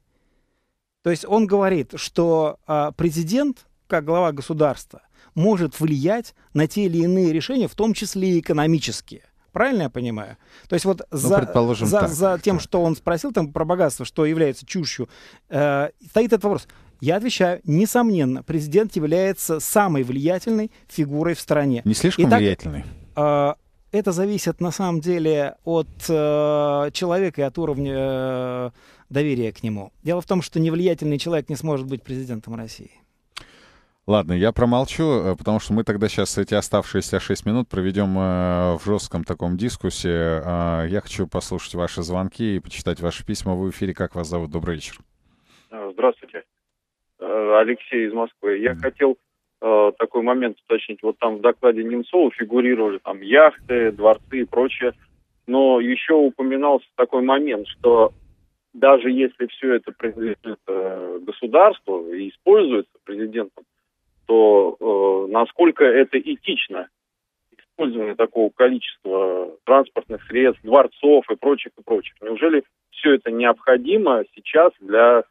То есть он говорит, что а, президент, как глава государства, может влиять на те или иные решения, в том числе и экономические. Правильно я понимаю? То есть вот ну, за, ну, за, так. за тем, что он спросил там про богатство, что является чушью, э, стоит этот вопрос. Я отвечаю, несомненно, президент является самой влиятельной фигурой в стране. Не слишком Итак, влиятельной? Э, это зависит на самом деле от э, человека и от уровня э, доверия к нему. Дело в том, что невлиятельный человек не сможет быть президентом России. Ладно, я промолчу, э, потому что мы тогда сейчас эти оставшиеся 6 минут проведем э, в жестком таком дискуссии. А, я хочу послушать ваши звонки и почитать ваши письма. в эфире. Как вас зовут? Добрый вечер. А, здравствуйте. А, Алексей из Москвы. Я mm хотел э, такой момент уточнить. Вот там в докладе Немцова фигурировали там яхты, дворцы и прочее. Но еще упоминался такой момент, что даже если все это принадлежит государству и используется президентом, что э, насколько это этично использование такого количества транспортных средств, дворцов и прочих, и прочих. Неужели все это необходимо сейчас для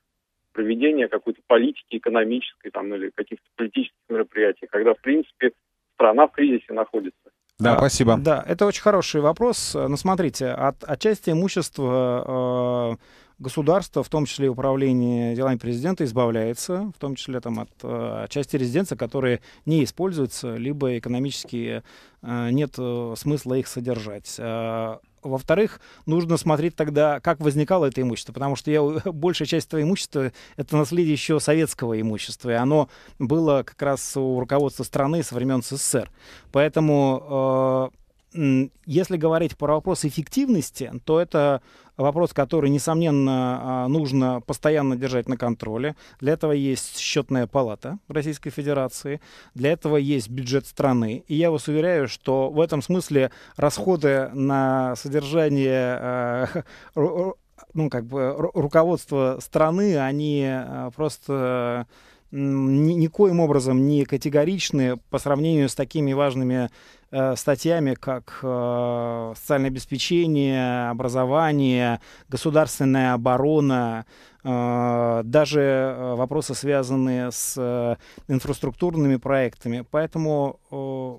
проведения какой-то политики экономической там, или каких-то политических мероприятий, когда, в принципе, страна в кризисе находится? Да, а, спасибо. Да, это очень хороший вопрос. Но ну, смотрите, от, отчасти имущество э, государство, в том числе управление делами президента, избавляется, в том числе там, от э, части резиденции, которые не используются, либо экономически э, нет э, смысла их содержать. Э, во-вторых, нужно смотреть тогда, как возникало это имущество, потому что я, большая часть этого имущества — это наследие еще советского имущества, и оно было как раз у руководства страны со времен СССР. Поэтому э, если говорить про вопрос эффективности, то это вопрос, который, несомненно, а, нужно постоянно держать на контроле. Для этого есть счетная палата Российской Федерации, для этого есть бюджет страны. И я вас уверяю, что в этом смысле расходы на содержание а, ну, как бы, руководства страны, они а, просто ни, никоим образом не категоричны по сравнению с такими важными Э, статьями, как э, социальное обеспечение, образование, государственная оборона, э, даже э, вопросы, связанные с э, инфраструктурными проектами. Поэтому э,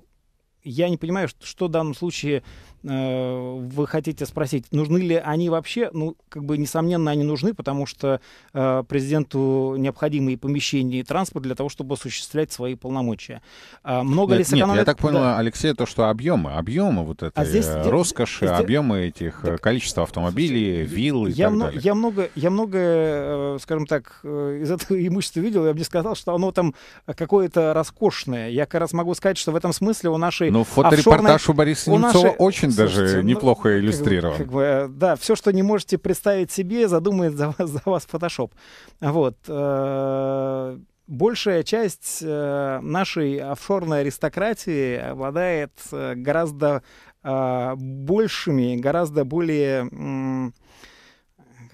я не понимаю, что, что в данном случае Э, вы хотите спросить, нужны ли они вообще? Ну, как бы, несомненно, они нужны, потому что э, президенту необходимы и помещения, и транспорт для того, чтобы осуществлять свои полномочия. А много нет, ли сэкономят? Нет, я так понял, да. Алексей, то, что объемы, объемы вот этой а здесь, э, роскоши, здесь... объемы этих, э, так, количество автомобилей, вилл и я так мно... далее. Я много, я много, скажем так, из этого имущества видел, я бы не сказал, что оно там какое-то роскошное. Я как раз могу сказать, что в этом смысле у нашей ну, Но фоторепортаж офшорной... у Бориса Немцова у нашей... очень очень Слушайте, даже ну, неплохо ну, иллюстрирован. Как бы, как э, бы, да, все, что не можете представить себе, задумает за вас, за вас Photoshop. Вот. Э, большая часть э, нашей офшорной аристократии обладает гораздо большими, гораздо более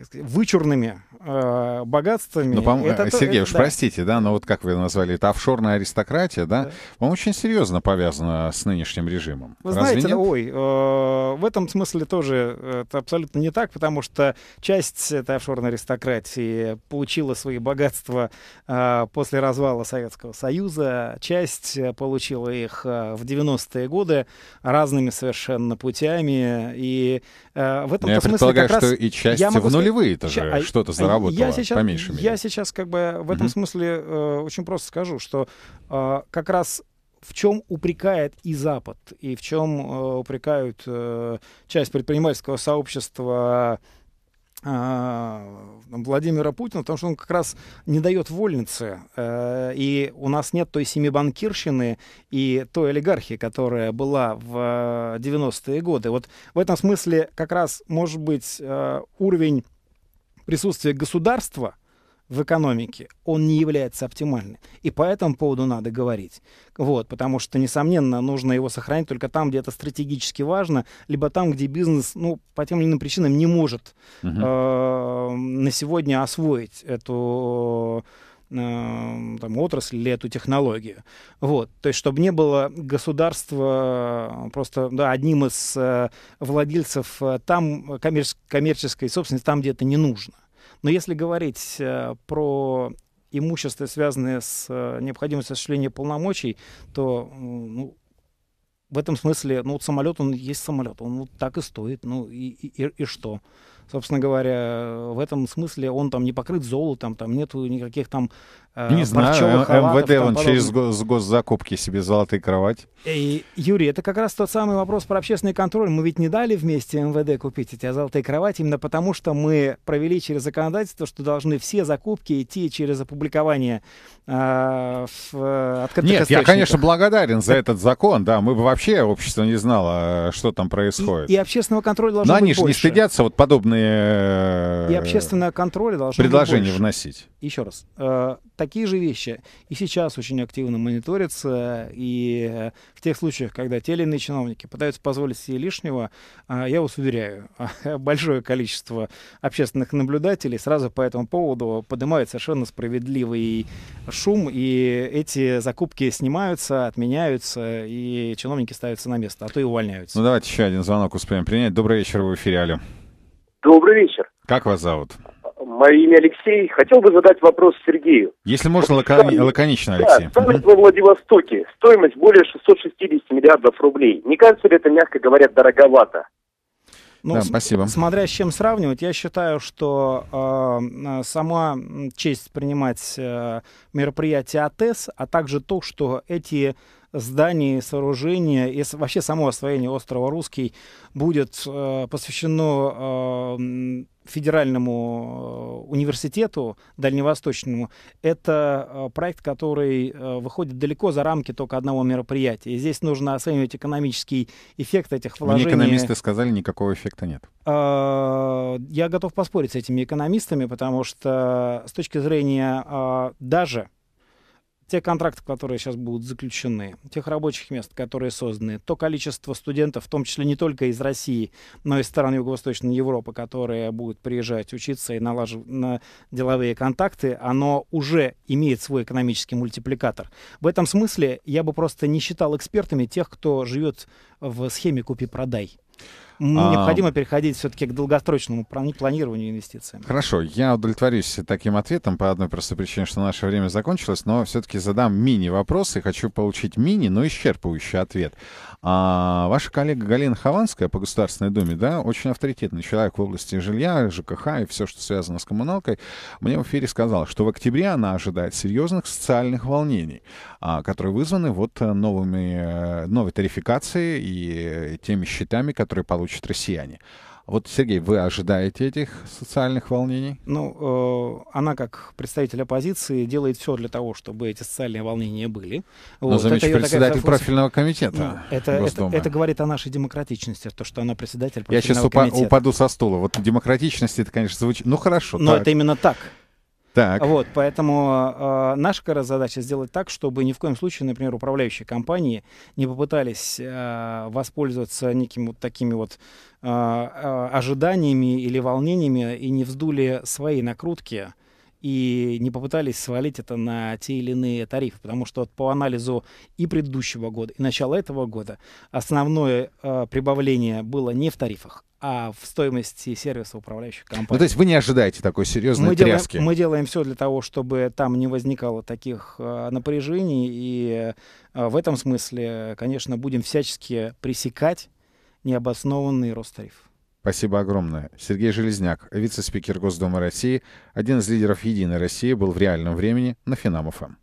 сказать, вычурными э, богатствами. Ну, это, э, Сергей, это, уж да. простите, да, но вот как вы назвали, это офшорная аристократия, да, да. по очень серьезно повязана с нынешним режимом. Вы Разве знаете, нет? ой, э, в этом смысле тоже это абсолютно не так, потому что часть этой офшорной аристократии получила свои богатства э, после развала Советского Союза, часть э, получила их э, в 90-е годы разными совершенно путями, и Э, в этом ну, я смысле как раз... и часть я могу в нулевые сказать, тоже а, что-то заработала я сейчас, по меньшей Я сейчас как бы в этом mm-hmm. смысле э, очень просто скажу, что э, как раз в чем упрекает и Запад, и в чем э, упрекают э, часть предпринимательского сообщества а, Владимира Путина, потому что он как раз не дает вольницы. Э, и у нас нет той семибанкирщины и той олигархии, которая была в 90-е э, годы. Вот в этом смысле как раз, может быть, э, уровень присутствия государства – в экономике, он не является оптимальным. И по этому поводу надо говорить. Вот, потому что, несомненно, нужно его сохранить только там, где это стратегически важно, либо там, где бизнес, ну, по тем или иным причинам не может угу. э, на сегодня освоить эту э, там, отрасль или эту технологию. Вот. То есть, чтобы не было государства э, просто да, одним из э, владельцев э, там коммерческой, коммерческой собственности, там, где это не нужно. Но если говорить э, про имущество, связанное с э, необходимостью осуществления полномочий, то ну, в этом смысле, ну, вот самолет, он есть самолет, он вот так и стоит, ну, и, и, и что? собственно говоря, в этом смысле он там не покрыт золотом, там нету никаких там э, Не знаю, МВД там, он через го- госзакупки себе золотые кровать. И, э, Юрий, это как раз тот самый вопрос про общественный контроль. Мы ведь не дали вместе МВД купить эти золотые кровати именно потому, что мы провели через законодательство, что должны все закупки идти через опубликование э, в э, открытых Нет, я, конечно, благодарен за этот закон, да, мы бы вообще общество не знало, э, что там происходит. И, и общественного контроля должно Но быть они же не стыдятся вот подобные общественные... И э, общественное контроль должно предложения быть вносить. Еще раз. Э, такие же вещи и сейчас очень активно мониторятся, и э, в тех случаях, когда те или иные чиновники пытаются позволить себе лишнего, я вас уверяю, большое количество общественных наблюдателей сразу по этому поводу поднимает совершенно справедливый шум, и эти закупки снимаются, отменяются, и чиновники ставятся на место, а то и увольняются. Ну давайте еще один звонок успеем принять. Добрый вечер, в эфире, алло. Добрый вечер. Как вас зовут? Мое имя Алексей. Хотел бы задать вопрос Сергею. Если можно, лакони... лаконично, Алексей. Да, угу. во Владивостоке. Стоимость более 660 миллиардов рублей. Не кажется ли это, мягко говоря, дороговато? Ну, да, спасибо. Смотря с чем сравнивать, я считаю, что э, э сама честь принимать э, мероприятия АТС, а также то, что эти зданий, сооружения и вообще само освоение острова Русский будет э, посвящено э, федеральному э, университету дальневосточному, это э, проект, который э, выходит далеко за рамки только одного мероприятия. И здесь нужно оценивать экономический эффект этих вложений. Мне экономисты сказали, никакого эффекта нет. Я готов поспорить с этими экономистами, потому что с точки зрения даже те контракты, которые сейчас будут заключены, тех рабочих мест, которые созданы, то количество студентов, в том числе не только из России, но и из стран Юго-Восточной Европы, которые будут приезжать учиться и налаживать на деловые контакты, оно уже имеет свой экономический мультипликатор. В этом смысле я бы просто не считал экспертами тех, кто живет в схеме купи-продай. А, Необходимо а, переходить все-таки к долгосрочному ну, планированию инвестиций. Хорошо, я удовлетворюсь таким ответом по одной простой причине, что наше время закончилось, но все-таки задам мини-вопрос и хочу получить мини, но исчерпывающий ответ. А, ваша коллега Галина Хованская по Государственной Думе, да, очень авторитетный человек в области жилья, ЖКХ и все, что связано с коммуналкой, мне в эфире сказала, что в октябре она ожидает серьезных социальных волнений, а, которые вызваны вот новыми, э, новой тарификацией и теми счетами, которые получат учат россияне. Вот, Сергей, вы ожидаете этих социальных волнений? Ну, э, она, как представитель оппозиции, делает все для того чтобы эти социальные волнения были. Но, ну, вот, замечу, это председатель такая... профильного комитета ну, это, это, это говорит о нашей демократичности, то, что она председатель профильного комитета. Я сейчас упа- упаду со стула. Вот демократичность, это, конечно, звучит... Ну, хорошо. Но так. это именно так. Так. Вот, поэтому э, наша как раз задача сделать так, чтобы ни в коем случае, например, управляющие компании не попытались э, воспользоваться некими вот такими вот э, ожиданиями или волнениями и не вздули свои накрутки, и не попытались свалить это на те или иные тарифы, потому что по анализу и предыдущего года, и начала этого года основное э, прибавление было не в тарифах, а в стоимости сервиса управляющих компаний. Ну, то есть вы не ожидаете такой серьезной мы тряски? Делаем, мы делаем все для того, чтобы там не возникало таких э, напряжений, и э, в этом смысле, конечно, будем всячески пресекать необоснованный рост тарифов. Спасибо огромное. Сергей Железняк, вице-спикер Госдумы России, один из лидеров «Единой России», был в реальном времени на Финам.ФМ.